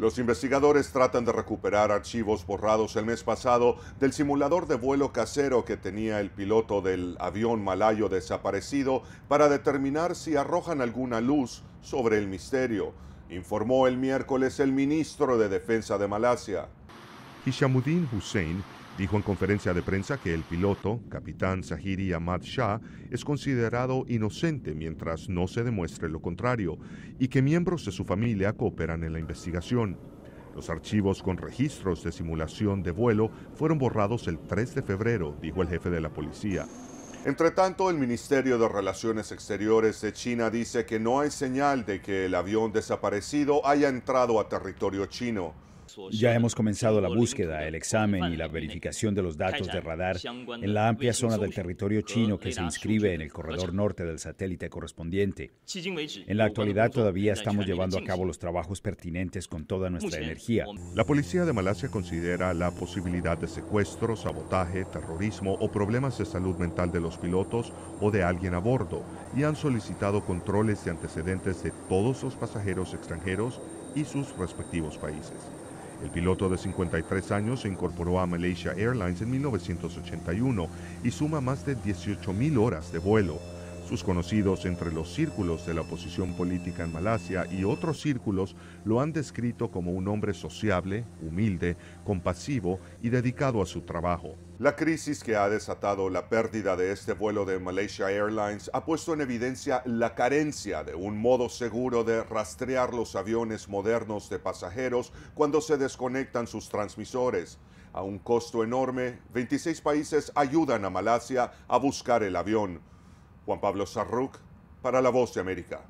Los investigadores tratan de recuperar archivos borrados el mes pasado del simulador de vuelo casero que tenía el piloto del avión malayo desaparecido para determinar si arrojan alguna luz sobre el misterio, informó el miércoles el ministro de Defensa de Malasia. Hishamuddin Hussein Dijo en conferencia de prensa que el piloto, capitán Zahiri Ahmad Shah, es considerado inocente mientras no se demuestre lo contrario y que miembros de su familia cooperan en la investigación. Los archivos con registros de simulación de vuelo fueron borrados el 3 de febrero, dijo el jefe de la policía. Entre tanto, el Ministerio de Relaciones Exteriores de China dice que no hay señal de que el avión desaparecido haya entrado a territorio chino. Ya hemos comenzado la búsqueda, el examen y la verificación de los datos de radar en la amplia zona del territorio chino que se inscribe en el corredor norte del satélite correspondiente. En la actualidad todavía estamos llevando a cabo los trabajos pertinentes con toda nuestra energía. La policía de Malasia considera la posibilidad de secuestro, sabotaje, terrorismo o problemas de salud mental de los pilotos o de alguien a bordo y han solicitado controles de antecedentes de todos los pasajeros extranjeros y sus respectivos países. El piloto de 53 años se incorporó a Malaysia Airlines en 1981 y suma más de 18.000 horas de vuelo. Sus conocidos entre los círculos de la oposición política en Malasia y otros círculos lo han descrito como un hombre sociable, humilde, compasivo y dedicado a su trabajo. La crisis que ha desatado la pérdida de este vuelo de Malaysia Airlines ha puesto en evidencia la carencia de un modo seguro de rastrear los aviones modernos de pasajeros cuando se desconectan sus transmisores. A un costo enorme, 26 países ayudan a Malasia a buscar el avión. Juan Pablo Sarruc para La Voz de América.